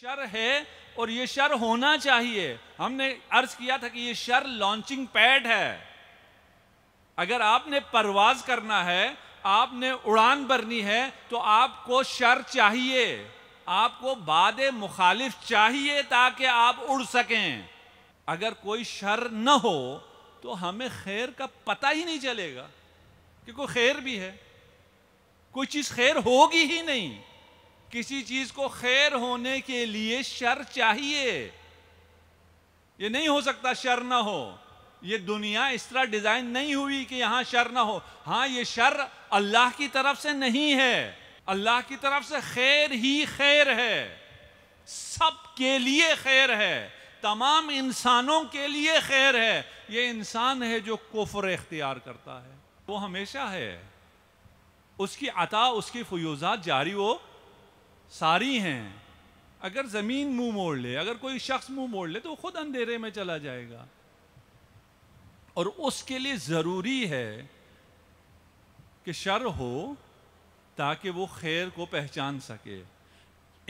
sir है और ये शर होना चाहिए हमने अर्ज किया था कि ये शर लॉन्चिंग पैड है अगर आपने परवाज करना है आपने उड़ान भरनी है तो आपको शर चाहिए आपको बाद मुखालिफ चाहिए ताकि आप उड़ सकें अगर कोई शर न हो तो हमें खैर का पता ही नहीं चलेगा कि कोई खैर भी है कोई चीज़ खैर होगी ही नहीं किसी चीज को खैर होने के लिए शर चाहिए ये नहीं हो सकता शर ना हो ये दुनिया इस तरह डिजाइन नहीं हुई कि यहां शर ना हो हां ये शर अल्लाह की तरफ से नहीं है अल्लाह की तरफ से खैर ही खैर है सब के लिए खैर है तमाम इंसानों के लिए खैर है ये इंसान है जो कुफर इख्तियार करता है वो हमेशा है उसकी अता उसकी फयूजात जारी हो सारी हैं अगर ज़मीन मुंह मोड़ ले अगर कोई शख्स मुंह मोड़ ले तो खुद अंधेरे में चला जाएगा और उसके लिए ज़रूरी है कि शर हो ताकि वो खैर को पहचान सके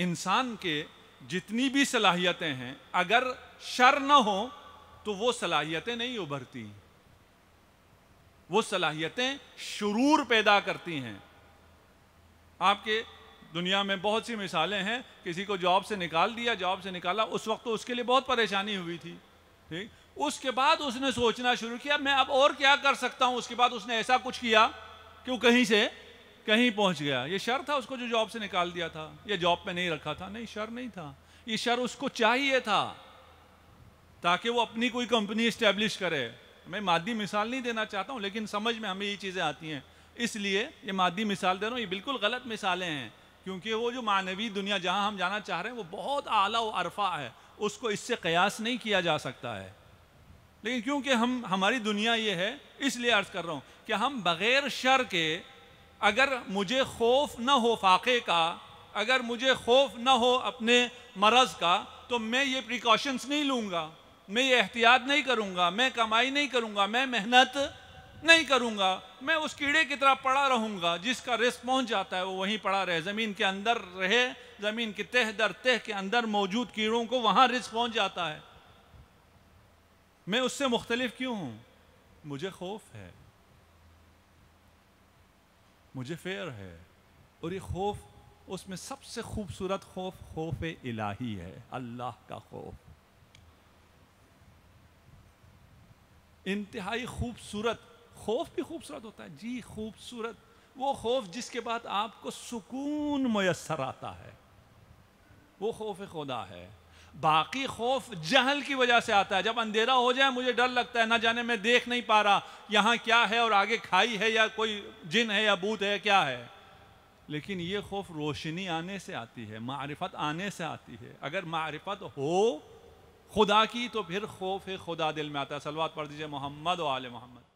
इंसान के जितनी भी सलाहियतें हैं अगर शर ना हो तो वो सलाहियतें नहीं उभरती वो सलाहियतें शुरूर पैदा करती हैं आपके दुनिया में बहुत सी मिसालें हैं किसी को जॉब से निकाल दिया जॉब से निकाला उस वक्त तो उसके लिए बहुत परेशानी हुई थी ठीक उसके बाद उसने सोचना शुरू किया मैं अब और क्या कर सकता हूँ उसके बाद उसने ऐसा कुछ किया कि वो कहीं से कहीं पहुँच गया ये शर था उसको जो जॉब से निकाल दिया था ये जॉब पे नहीं रखा था नहीं शर नहीं था ये शर उसको चाहिए था ताकि वो अपनी कोई कंपनी इस्टेब्लिश करे मैं मादी मिसाल नहीं देना चाहता हूँ लेकिन समझ में हमें ये चीज़ें आती हैं इसलिए ये मादी मिसाल दे रहा हूँ ये बिल्कुल गलत मिसालें हैं क्योंकि वो जो मानवीय दुनिया जहाँ हम जाना चाह रहे हैं वो बहुत आला व अरफा है उसको इससे कयास नहीं किया जा सकता है लेकिन क्योंकि हम हमारी दुनिया ये है इसलिए अर्ज़ कर रहा हूँ कि हम बग़ैर शर के अगर मुझे खौफ न हो फाके का अगर मुझे खौफ न हो अपने मरज़ का तो मैं ये प्रिकॉशंस नहीं लूँगा मैं ये एहतियात नहीं करूँगा मैं कमाई नहीं करूँगा मैं मेहनत नहीं करूँगा मैं उस कीड़े की तरह पड़ा रहूंगा जिसका रिस्क पहुंच जाता है वो वहीं पड़ा रहे ज़मीन के अंदर रहे ज़मीन के तह दर तह के अंदर मौजूद कीड़ों को वहां रिस्क पहुंच जाता है मैं उससे मुख्तलिफ क्यों हूं मुझे खौफ है मुझे फेयर है और ये खौफ उसमें सबसे खूबसूरत खौफ खौफ इलाही है अल्लाह का खौफ इंतहाई खूबसूरत खौफ भी खूबसूरत होता है जी खूबसूरत वो खौफ जिसके बाद आपको सुकून मैसर आता है वो खौफ खुदा है बाकी खौफ जहल की वजह से आता है जब अंधेरा हो जाए मुझे डर लगता है ना जाने मैं देख नहीं पा रहा यहाँ क्या है और आगे खाई है या कोई जिन है या बूत है क्या है लेकिन ये खौफ रोशनी आने से आती है मारिफत आने से आती है अगर मारिफत हो खुदा की तो फिर खौफ खुदा दिल में आता है सलवात पढ़ दीजिए मोहम्मद वाल मोहम्मद